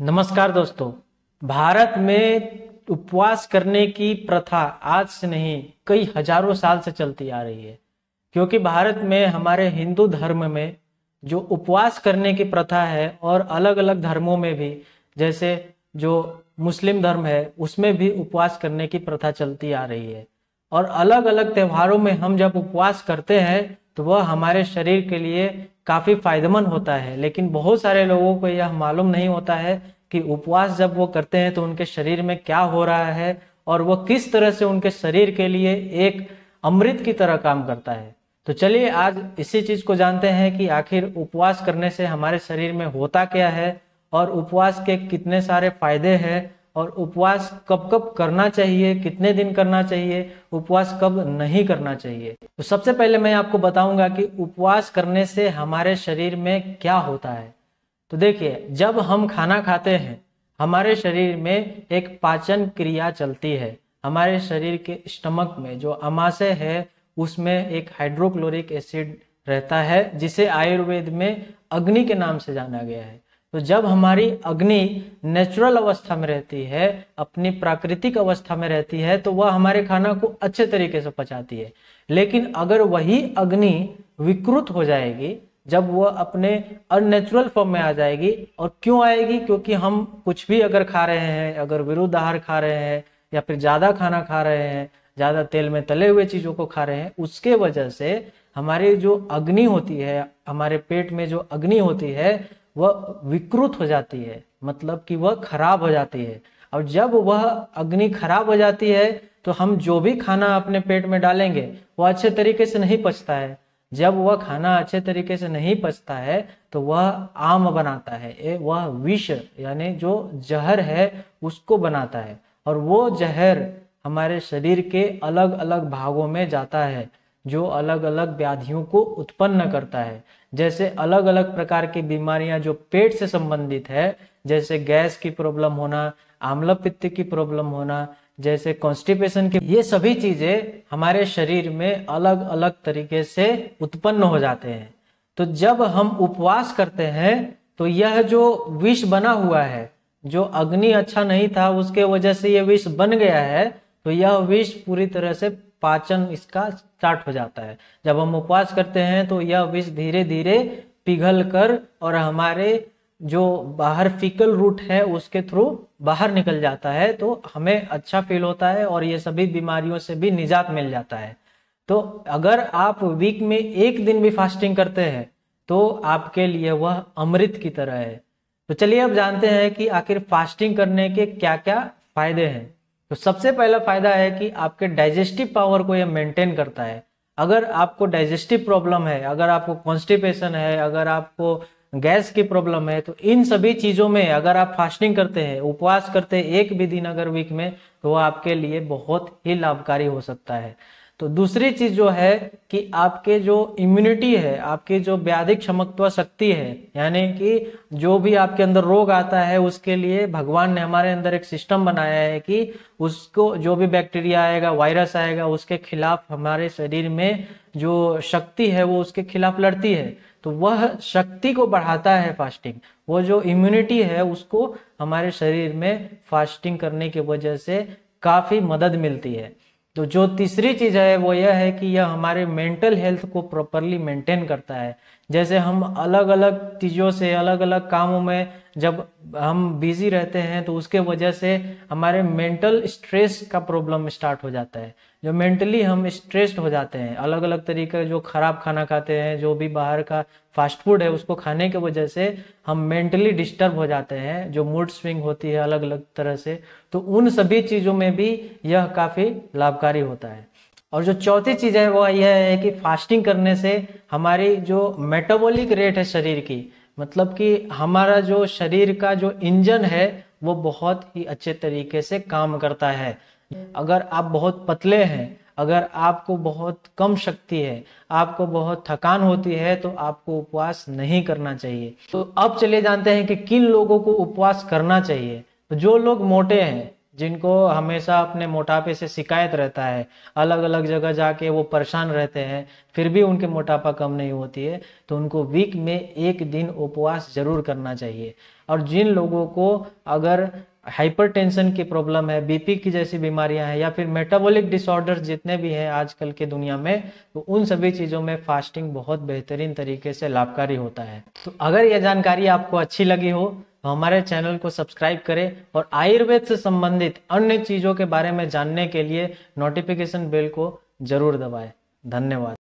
नमस्कार दोस्तों भारत में उपवास करने की प्रथा आज से नहीं कई हजारों साल से चलती आ रही है क्योंकि भारत में हमारे हिंदू धर्म में जो उपवास करने की प्रथा है और अलग अलग धर्मों में भी जैसे जो मुस्लिम धर्म है उसमें भी उपवास करने की प्रथा चलती आ रही है और अलग अलग त्योहारों में हम जब उपवास करते हैं तो वह हमारे शरीर के लिए काफ़ी फायदेमंद होता है लेकिन बहुत सारे लोगों को यह मालूम नहीं होता है कि उपवास जब वो करते हैं तो उनके शरीर में क्या हो रहा है और वो किस तरह से उनके शरीर के लिए एक अमृत की तरह काम करता है तो चलिए आज इसी चीज को जानते हैं कि आखिर उपवास करने से हमारे शरीर में होता क्या है और उपवास के कितने सारे फायदे हैं और उपवास कब कब करना चाहिए कितने दिन करना चाहिए उपवास कब नहीं करना चाहिए तो सबसे पहले मैं आपको बताऊंगा कि उपवास करने से हमारे शरीर में क्या होता है तो देखिए जब हम खाना खाते हैं हमारे शरीर में एक पाचन क्रिया चलती है हमारे शरीर के स्टमक में जो अमाशय है उसमें एक हाइड्रोक्लोरिक एसिड रहता है जिसे आयुर्वेद में अग्नि के नाम से जाना गया है तो जब हमारी अग्नि नेचुरल अवस्था में रहती है अपनी प्राकृतिक अवस्था में रहती है तो वह हमारे खाना को अच्छे तरीके से पचाती है लेकिन अगर वही अग्नि विकृत हो जाएगी जब वह अपने अननेचुरल फॉर्म में आ जाएगी और क्यों आएगी क्योंकि हम कुछ भी अगर खा रहे हैं अगर विरुद्ध आहार खा रहे हैं या फिर ज़्यादा खाना खा रहे हैं ज़्यादा तेल में तले हुए चीज़ों को खा रहे हैं उसके वजह से हमारी जो अग्नि होती है हमारे पेट में जो अग्नि होती है वह विकृत हो जाती है मतलब कि वह खराब हो जाती है और जब वह अग्नि खराब हो जाती है तो हम जो भी खाना अपने पेट में डालेंगे वह अच्छे तरीके से नहीं पचता है जब वह खाना अच्छे तरीके से नहीं पचता है तो वह आम बनाता है वह विष यानी जो जहर है उसको बनाता है और वो जहर हमारे शरीर के अलग अलग भागों में जाता है जो अलग अलग व्याधियों को उत्पन्न करता है जैसे अलग अलग प्रकार की बीमारियां जो पेट से संबंधित है जैसे गैस की प्रॉब्लम होना आम्ल पित्त की प्रॉब्लम होना जैसे कॉन्स्टिपेशन की ये सभी चीजें हमारे शरीर में अलग अलग तरीके से उत्पन्न हो जाते हैं तो जब हम उपवास करते हैं तो यह जो विष बना हुआ है जो अग्नि अच्छा नहीं था उसके वजह से यह विष बन गया है तो यह विष पूरी तरह से पाचन इसका स्टार्ट हो जाता है जब हम उपवास करते हैं तो यह विष धीरे धीरे पिघल कर और हमारे जो बाहर फिकल रूट है उसके थ्रू बाहर निकल जाता है तो हमें अच्छा फील होता है और ये सभी बीमारियों से भी निजात मिल जाता है तो अगर आप वीक में एक दिन भी फास्टिंग करते हैं तो आपके लिए वह अमृत की तरह है तो चलिए अब जानते हैं कि आखिर फास्टिंग करने के क्या क्या फायदे हैं तो सबसे पहला फायदा है कि आपके डाइजेस्टिव पावर को यह मेंटेन करता है अगर आपको डाइजेस्टिव प्रॉब्लम है अगर आपको कॉन्स्टिपेशन है अगर आपको गैस की प्रॉब्लम है तो इन सभी चीज़ों में अगर आप फास्टिंग करते हैं उपवास करते हैं एक भी दिन अगर वीक में तो वह आपके लिए बहुत ही लाभकारी हो सकता है तो दूसरी चीज जो है कि आपके जो इम्यूनिटी है आपकी जो व्याधिक क्षमता शक्ति है यानी कि जो भी आपके अंदर रोग आता है उसके लिए भगवान ने हमारे अंदर एक सिस्टम बनाया है कि उसको जो भी बैक्टीरिया आएगा वायरस आएगा उसके खिलाफ हमारे शरीर में जो शक्ति है वो उसके खिलाफ लड़ती है तो वह शक्ति को बढ़ाता है फास्टिंग वो जो इम्यूनिटी है उसको हमारे शरीर में फास्टिंग करने की वजह से काफ़ी मदद मिलती है तो जो तीसरी चीज़ है वो यह है कि यह हमारे मेंटल हेल्थ को प्रॉपरली मेंटेन करता है जैसे हम अलग अलग चीज़ों से अलग अलग कामों में जब हम बिजी रहते हैं तो उसके वजह से हमारे मेंटल स्ट्रेस का प्रॉब्लम स्टार्ट हो जाता है जो मेंटली हम स्ट्रेस्ड हो जाते हैं अलग अलग तरीके जो खराब खाना खाते हैं जो भी बाहर का फास्ट फूड है उसको खाने की वजह से हम मेंटली डिस्टर्ब हो जाते हैं जो मूड स्विंग होती है अलग अलग तरह से तो उन सभी चीज़ों में भी यह काफ़ी लाभकारी होता है और जो चौथी चीज़ है वह यह है कि फास्टिंग करने से हमारी जो मेटाबॉलिक रेट है शरीर की मतलब कि हमारा जो शरीर का जो इंजन है वो बहुत ही अच्छे तरीके से काम करता है अगर आप बहुत पतले हैं अगर आपको बहुत कम शक्ति है आपको बहुत थकान होती है तो आपको उपवास नहीं करना चाहिए तो अब चले जानते हैं कि किन लोगों को उपवास करना चाहिए तो जो लोग मोटे हैं जिनको हमेशा अपने मोटापे से शिकायत रहता है अलग अलग जगह जाके वो परेशान रहते हैं फिर भी उनके मोटापा कम नहीं होती है तो उनको वीक में एक दिन उपवास जरूर करना चाहिए और जिन लोगों को अगर हाइपरटेंशन की प्रॉब्लम है बीपी की जैसी बीमारियां हैं या फिर मेटाबॉलिक डिसऑर्डर्स जितने भी हैं आजकल की दुनिया में तो उन सभी चीज़ों में फास्टिंग बहुत बेहतरीन तरीके से लाभकारी होता है तो अगर यह जानकारी आपको अच्छी लगी हो तो हमारे चैनल को सब्सक्राइब करें और आयुर्वेद से संबंधित अन्य चीज़ों के बारे में जानने के लिए नोटिफिकेशन बेल को जरूर दबाएं धन्यवाद